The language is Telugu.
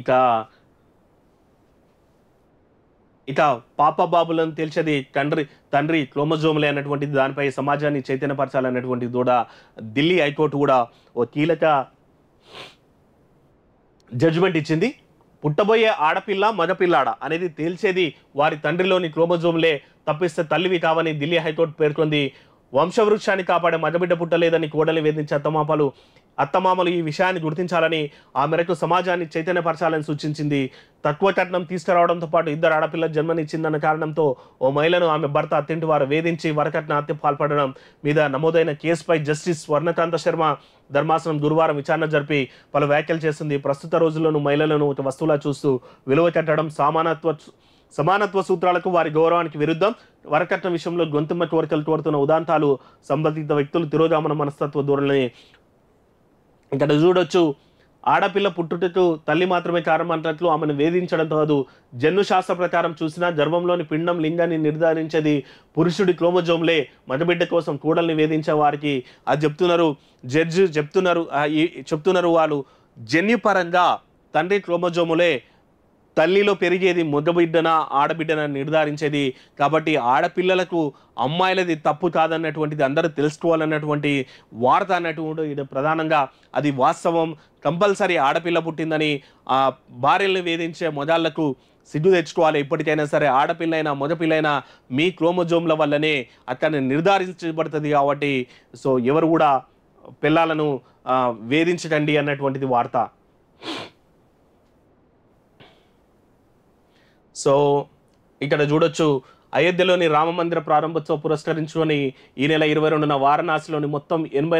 ఇక ఇక పాప బాబులను తెలిసేది తండ్రి తండ్రి క్లోమజోములే అన్నటువంటిది దానిపై సమాజాన్ని చైతన్యపరచాలన్నటువంటిది కూడా ఢిల్లీ హైకోర్టు కూడా ఓ కీలక జడ్జిమెంట్ ఇచ్చింది పుట్టబోయే ఆడపిల్ల మగపిల్లాడ అనేది తేల్చేది వారి తండ్రిలోని క్లోమజోములే తప్పిస్తే తల్లివి కావని ఢిల్లీ హైకోర్టు పేర్కొంది వంశవృక్షాన్ని కాపాడే మగబిడ్డ పుట్టలేదని కోడలి వేధించే అత్తమాపలు అత్తమామలు ఈ విషయాన్ని గుర్తించాలని ఆ మేరకు సమాజాన్ని చైతన్యపరచాలని సూచించింది తక్కువ కట్నం తీసుకురావడంతో పాటు ఇద్దరు ఆడపిల్ల జన్మనిచ్చిందన్న కారణంతో ఓ మహిళను ఆమె భర్త అత్తింటి వారు వేధించి వరకట్న హత్య పాల్పడడం మీద నమోదైన కేసుపై జస్టిస్ స్వర్ణకాంత శర్మ ధర్మాసనం గురువారం విచారణ జరిపి పలు వ్యాఖ్యలు చేసింది ప్రస్తుత రోజుల్లోనూ మహిళలను ఒక వస్తువులా చూస్తూ విలువ కట్టడం సమానత్వ సమానత్వ సూత్రాలకు వారి గౌరవానికి విరుద్ధం వరకట్న విషయంలో గొంతుమ్మ కోరికలు కోరుతున్న ఉదాంతాలు సంబంధిత వ్యక్తులు తిరోగామన మనస్తత్వ ధోరణిని ఇక్కడ చూడొచ్చు ఆడపిల్ల పుట్టుటకు తల్లి మాత్రమే కారణమన్నట్లు ఆమెను వేధించడం కాదు జన్ను శాస్త్ర ప్రకారం చూసినా గర్భంలోని పిండం లింగాన్ని నిర్ధారించేది పురుషుడి క్లోమోజోమ్లే మగబిడ్డ కోసం కూడల్ని వేధించే వారికి అది చెప్తున్నారు జడ్జి చెప్తున్నారు చెప్తున్నారు వాళ్ళు జన్యుపరంగా తండ్రి క్లోమోజోములే తల్లిలో పెరిగేది ముద్దబిడ్డన ఆడబిడ్డన నిర్ధారించేది కాబట్టి ఆడపిల్లలకు అమ్మాయిలది తప్పు కాదన్నటువంటిది అందరూ తెలుసుకోవాలన్నటువంటి వార్త అన్నటువంటి ఇది ప్రధానంగా అది వాస్తవం కంపల్సరీ ఆడపిల్ల పుట్టిందని ఆ భార్యలను వేధించే మొదళ్లకు సిగ్గు తెచ్చుకోవాలి ఇప్పటికైనా సరే ఆడపిల్లైనా మొదపిల్లైనా మీ క్రోమోజోమ్ల వల్లనే అతన్ని నిర్ధారించబడుతుంది కాబట్టి సో ఎవరు కూడా పిల్లలను వేధించకండి అన్నటువంటిది వార్త సో ఇక్కడ చూడొచ్చు అయోధ్యలోని రామ మందిర ప్రారంభోత్సవ పురస్కరించుకొని ఈ నెల ఇరవై రెండున వారణాసిలోని మొత్తం ఎనభై